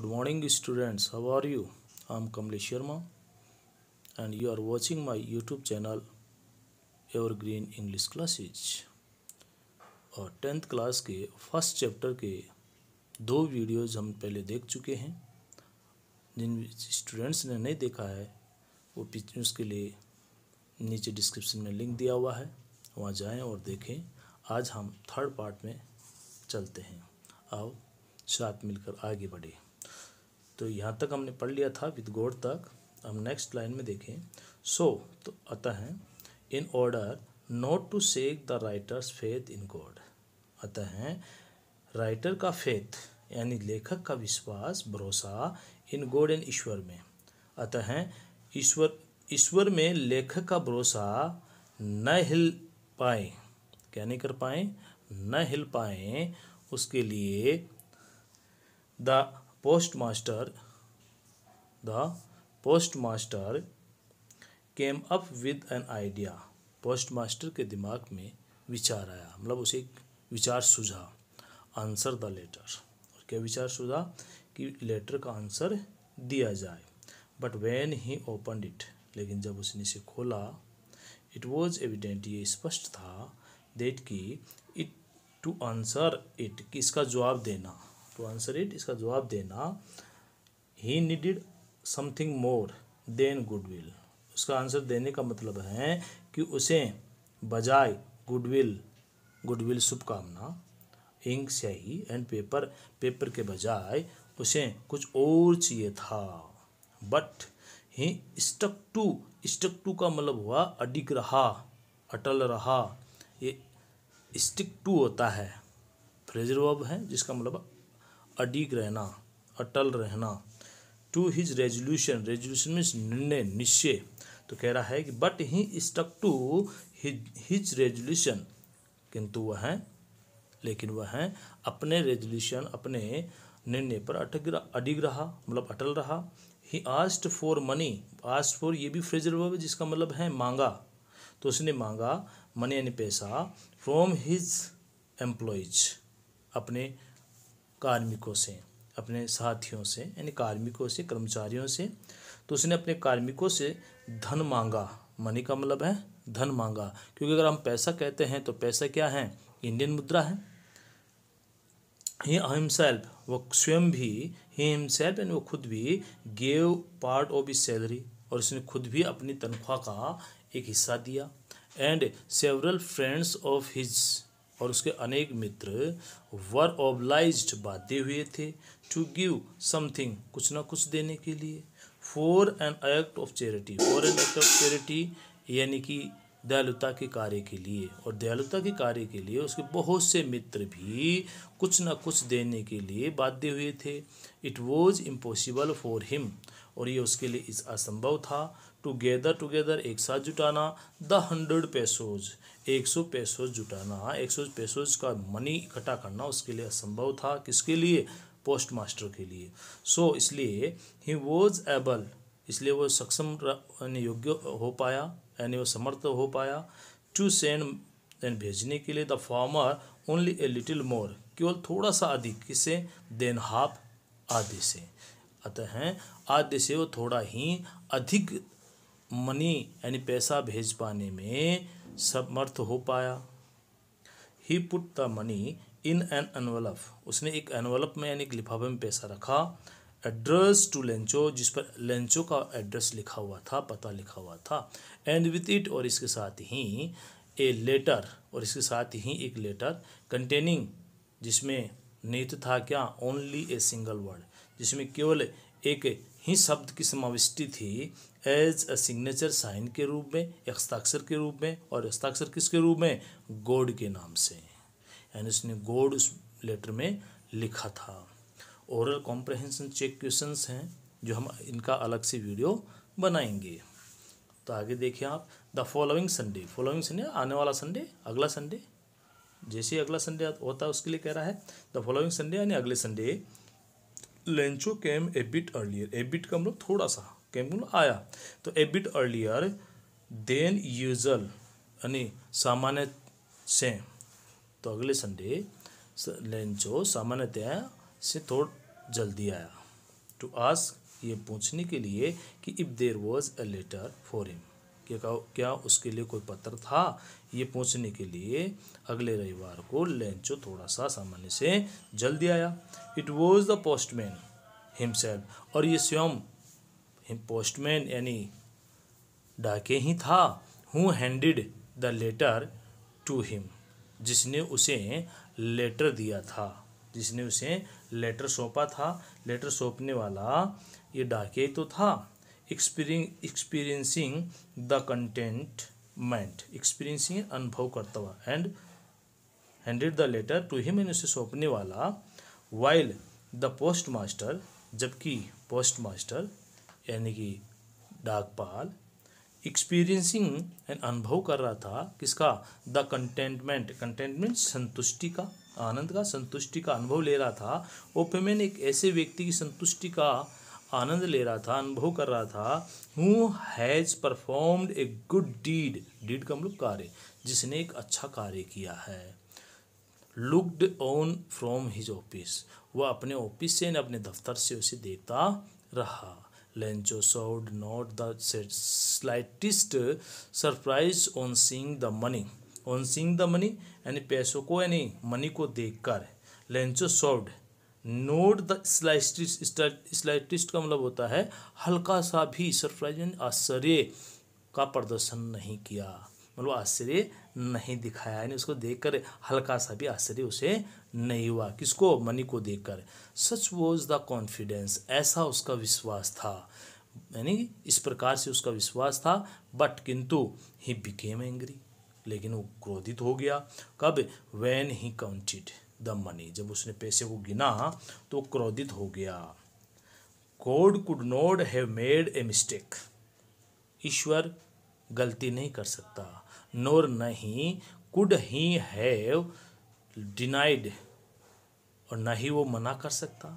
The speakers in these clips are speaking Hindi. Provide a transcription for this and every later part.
morning students how are you I am Kamlesh Sharma and you are are watching YouTube channel evergreen English classes और टेंथ क्लास के फर्स्ट चैप्टर के दो वीडियोज़ हम पहले देख चुके हैं जिन स्टूडेंट्स ने नहीं देखा है वो उसके लिए नीचे डिस्क्रिप्शन में लिंक दिया हुआ है वहाँ जाएँ और देखें आज हम थर्ड पार्ट में चलते हैं आओ साथ मिलकर आगे बढ़ें तो यहाँ तक हमने पढ़ लिया था विद गोड तक हम नेक्स्ट लाइन में देखें सो so, तो अतः है in order not to shake the writer's faith in God अतः है राइटर का फेथ यानी लेखक का विश्वास भरोसा इन गॉड एंड ईश्वर में अतः है ईश्वर ईश्वर में लेखक का भरोसा न हिल पाए क्या नहीं कर पाए न हिल पाए उसके लिए the postmaster the postmaster came up with an idea postmaster के दिमाग में विचार आया मतलब उसे एक विचार सुझा आंसर द लेटर और क्या विचार सुझा कि लेटर का आंसर दिया जाए but when he open it लेकिन जब उसने इसे खोला इट वॉज एविडेंट ये स्पष्ट था देट कि इट टू आंसर इट कि इसका जवाब देना टू आंसर इट इसका जवाब देना ही needed something more than goodwill उसका आंसर देने का मतलब है कि उसे बजाय गुडविल गुडविल शुभकामना इंक स्याही एंड पेपर पेपर के बजाय उसे कुछ और चाहिए था but he stuck to stuck to का मतलब हुआ अडिग रहा अटल रहा ये स्टिक टू होता है फ्रेजर वर्ब है जिसका मतलब अडिग रहना अटल रहना to his resolution resolution means निर्णय निश्चय तो कह रहा है कि but he stuck to his resolution किंतु वह लेकिन वह अपने रेजोल्यूशन अपने निर्णय पर अटक अडिग रहा मतलब अटल रहा he asked for money asked for ये भी फ्रेजर वर्ब जिसका मतलब है मांगा तो उसने मांगा मनी यानी पैसा फ्रॉम हिज एम्प्लॉयज अपने कार्मिकों से अपने साथियों से यानी कार्मिकों से कर्मचारियों से तो उसने अपने कार्मिकों से धन मांगा मनी का मतलब है धन मांगा क्योंकि अगर हम पैसा कहते हैं तो पैसा क्या है इंडियन मुद्रा है ही हिमसेल्फ वो स्वयं भी ही हिमसेल्फ यानी वो खुद भी gave part of his salary और उसने खुद भी अपनी तनख्वाह का एक हिस्सा दिया and several friends of his और उसके अनेक मित्र वर ऑब्लाइज बाध्य हुए थे टू गिव समथिंग कुछ ना कुछ देने के लिए for an act of charity for an act of charity यानी कि दयालुता के कार्य के लिए और दयालुता के कार्य के लिए उसके बहुत से मित्र भी कुछ ना कुछ देने के लिए बाध्य हुए थे it was impossible for him और ये उसके लिए इस असंभव था टुगेदर टुगेदर एक साथ जुटाना द हंड्रेड पैसोज एक सौ पैसोज जुटाना हाँ, एक सौ पैसोज का मनी इकट्ठा करना उसके लिए असंभव था किसके लिए पोस्ट मास्टर के लिए सो so, इसलिए ही वॉज एबल इसलिए वो सक्षम यानी योग्य हो पाया यानी वो समर्थ हो पाया टू सेंड देन भेजने के लिए the former only a little more केवल थोड़ा सा अधिक किसे देन हाफ आधे से अतः आधे से वो थोड़ा ही अधिक मनी यानी पैसा भेज पाने में समर्थ हो पाया he put the money in an envelope उसने एक एनवलप में यानी एक लिफाफे में पैसा रखा एड्रेस टू लेंचो जिस पर लेंचो का एड्रेस लिखा हुआ था पता लिखा हुआ था एंड विथ इट और इसके साथ ही ए लेटर और इसके साथ ही एक लेटर कंटेनिंग जिसमें नीत था क्या ओनली ए सिंगल वर्ड जिसमें केवल एक ही शब्द की समाविष्टि थी एज अ सिग्नेचर साइन के रूप में हस्ताक्षर के रूप में और हस्ताक्षर किसके रूप में गोड के नाम से यानी उसने गोड उस लेटर में लिखा था ओरल कॉम्प्रहेंसन चेक क्वेश्चंस हैं जो हम इनका अलग से वीडियो बनाएंगे तो आगे देखिए आप the following Sunday following Sunday आने वाला संडे अगला संडे जैसे अगला संडे होता है उसके लिए कह रहा है द फॉलोइंग संडे यानी अगले Sunday Lencho came a bit earlier a bit का मतलब थोड़ा सा केम बोलो मतलब आया तो a bit earlier than usual यानी सामान्य से तो अगले संडे लेंचो सामान्यतः से थोड़ा जल्दी आया टू आस्क ये पूछने के लिए कि if there was a letter for him कि क्या उसके लिए कोई पत्र था ये पूछने के लिए अगले रविवार को लेंचो थोड़ा सा सामान्य से जल्दी आया it was the postman himself और ये स्वयं पोस्टमैन यानी डाके ही था who handed the letter to him जिसने उसे लेटर दिया था जिसने उसे लेटर सौंपा था लेटर सौंपने वाला ये डाके तो था एक्सपीरियंसिंग द कंटेंटमेंट एक्सपीरियंसिंग अनुभव करता हुआ and handed the letter to him मैंने उसे सौंपने वाला वाइल द पोस्ट मास्टर जबकि पोस्ट मास्टर यानी कि डाकपाल एक्सपीरियंसिंग एंड अनुभव कर रहा था किसका द कंटेंटमेंट कंटेंटमेंट संतुष्टि का आनंद का संतुष्टि का अनुभव ले रहा था ओपेमेन एक ऐसे व्यक्ति की संतुष्टि का आनंद ले रहा था अनुभव कर रहा था who has performed a good deed deed का मतलब कार्य जिसने एक अच्छा कार्य किया है looked on from his office वह अपने ऑफिस से अपने दफ्तर से उसे देखता रहा Lencho showed not the slightest surprise on seeing the money on seeing the money यानी पैसों को यानी मनी को देखकर लेंचो सोड नोट द स्लाइटिस्ट स्लाइटिस्ट का मतलब होता है हल्का सा भी सरप्राइज आश्चर्य का प्रदर्शन नहीं किया मतलब आश्चर्य नहीं दिखाया यानी उसको देखकर हल्का सा भी आश्चर्य उसे नहीं हुआ किसको मनी को देखकर सच वॉज द कॉन्फिडेंस ऐसा उसका विश्वास था यानी इस प्रकार से उसका विश्वास था बट किंतु ही बिकेम एंग्री लेकिन वो क्रोधित हो गया कब when he counted the money जब उसने पैसे को गिना तो क्रोधित हो गया God could not have made a mistake ईश्वर गलती नहीं कर सकता नोर नहीं कुड ही हैव डिनाइड और ना ही वो मना कर सकता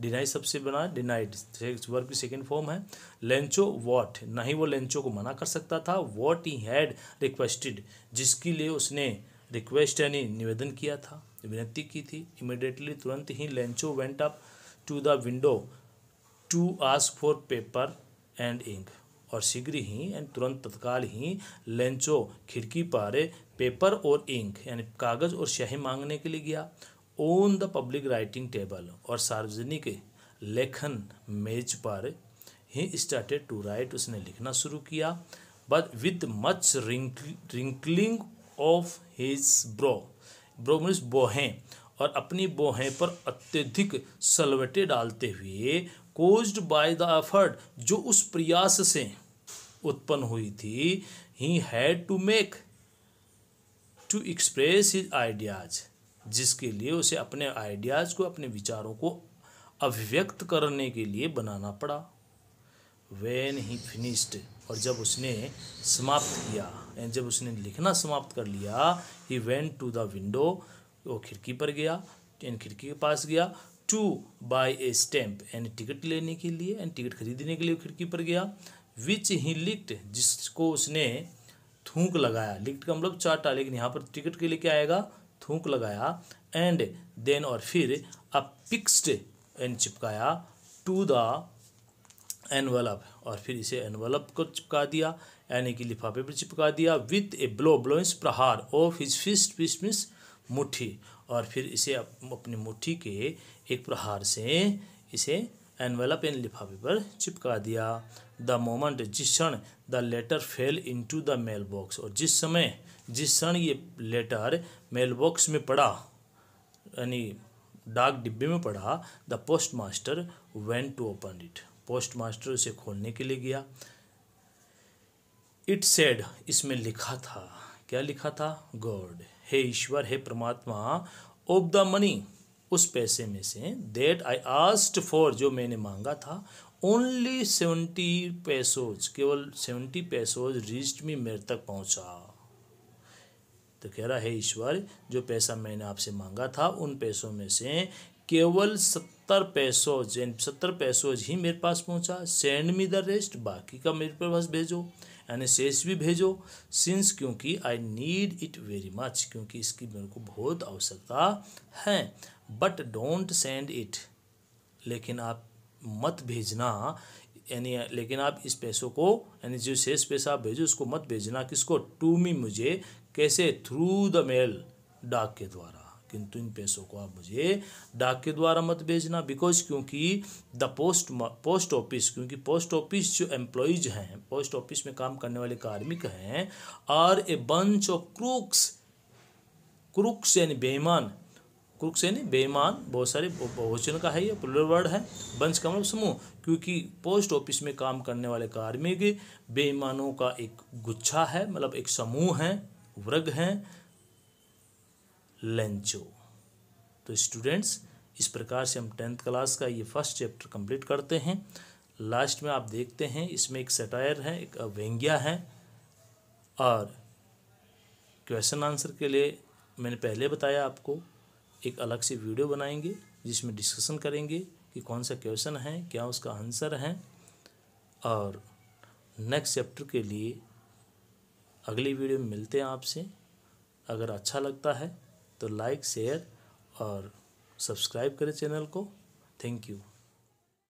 डिनाई सबसे बना डिनाइड वर्ग की सेकेंड फॉर्म है लेंचो वॉट ना ही वो लेंचो को मना कर सकता था वॉट ही हैड रिक्वेस्टेड जिसके लिए उसने रिक्वेस्ट यानी निवेदन किया था विनती की थी इमिडिएटली तुरंत ही Lencho went up to the window to ask for paper and ink और शीघ्र ही एंड तुरंत तत्काल ही लेंचो खिड़की पर पेपर और इंक यानी कागज़ और स्याही मांगने के लिए गया on the public writing table और सार्वजनिक लेखन मेज पर ही स्टार्टेड टू राइट उसने लिखना शुरू किया but with much wrinkling of his brow brow means बोहें और अपनी बोहें पर अत्यधिक सलवटे डालते हुए कोज्ड बाय द एफर्ट जो उस प्रयास से उत्पन्न हुई थी he had to make to express his ideas जिसके लिए उसे अपने आइडियाज़ को अपने विचारों को अभिव्यक्त करने के लिए बनाना पड़ा वैन ही फिनिश्ड और जब उसने समाप्त किया एंड जब उसने लिखना समाप्त कर लिया he went to the window वो खिड़की पर गया एंड खिड़की के पास गया to buy a stamp and टिकट लेने के लिए एंड टिकट खरीदने के लिए खिड़की पर गया विच ही लिक्ट जिसको उसने थूक लगाया लिक्ट का मतलब चाटा लेकिन यहाँ पर टिकट के लिए क्या आएगा थूक लगाया एंड देन और फिर अ फिक्स्ड एंड चिपकाया टू द एनवलप और फिर इसे एनवलप को चिपका दिया यानी कि लिफाफे पर चिपका दिया विथ ए ब्लो ब्लो इंस प्रहार ऑफ हिज फिस्ट फिस्ट मुट्ठी और फिर इसे अपनी मुट्ठी के एक प्रहार से इसे एनवलप इन लिफाफे पर चिपका दिया द मोमेंट जिस क्षण the letter fell into the mailbox और जिस समय जिस क्षण ये लेटर मेल बॉक्स में पड़ा यानी डाक डिब्बे में पड़ा the postmaster went to open it postmaster उसे खोलने के लिए गया इट सेड इसमें लिखा था क्या लिखा था गॉड हे ईश्वर हे परमात्मा ऑफ द मनी उस पैसे में से देट आई आस्ट फॉर जो मैंने मांगा था ओनली सेवेंटी पैसोज केवल सेवेंटी पैसोज रिस्ट मी मेरे तक पहुंचा तो कह रहा है ईश्वर जो पैसा मैंने आपसे मांगा था उन पैसों में से केवल सत्तर सत्तर पैसोज जैन सत्तर पैसोज ही मेरे पास पहुंचा सेंड मी द रेस्ट बाकी का मेरे पास भेजो यानी शेष भी भेजो सिंस क्योंकि I need it very much क्योंकि इसकी मेरे को बहुत आवश्यकता है बट डोंट सेंड इट लेकिन आप मत भेजना यानी लेकिन आप इस पैसों को यानी जो शेष पैसा आप भेजो उसको मत भेजना किसको टू मी मुझे कैसे थ्रू द मेल डाक के द्वारा किंतु इन पैसों को आप मुझे डाक के द्वारा मत भेजना बिकॉज क्योंकि द पोस्ट पोस्ट ऑफिस क्योंकि पोस्ट ऑफिस जो एम्प्लॉयज हैं पोस्ट ऑफिस में काम करने वाले कार्मिक हैं are a bunch of crooks crooks यानी बेईमान क्रूक्स यानी बेईमान बहुत सारे बहुवचन का है ये पुलर वर्ड है बंच का मतलब समूह क्योंकि पोस्ट ऑफिस में काम करने वाले कार्मिक बेईमानों का एक गुच्छा है मतलब एक समूह है वृग हैं लेंचो तो स्टूडेंट्स इस प्रकार से हम टेंथ क्लास का ये फर्स्ट चैप्टर कंप्लीट करते हैं लास्ट में आप देखते हैं इसमें एक सेटायर है एक व्यंग्या है और क्वेश्चन आंसर के लिए मैंने पहले बताया आपको एक अलग से वीडियो बनाएंगे जिसमें डिस्कशन करेंगे कि कौन सा क्वेश्चन है क्या उसका आंसर है और नेक्स्ट चैप्टर के लिए अगली वीडियो में मिलते हैं आपसे अगर अच्छा लगता है तो लाइक शेयर और सब्सक्राइब करें चैनल को थैंक यू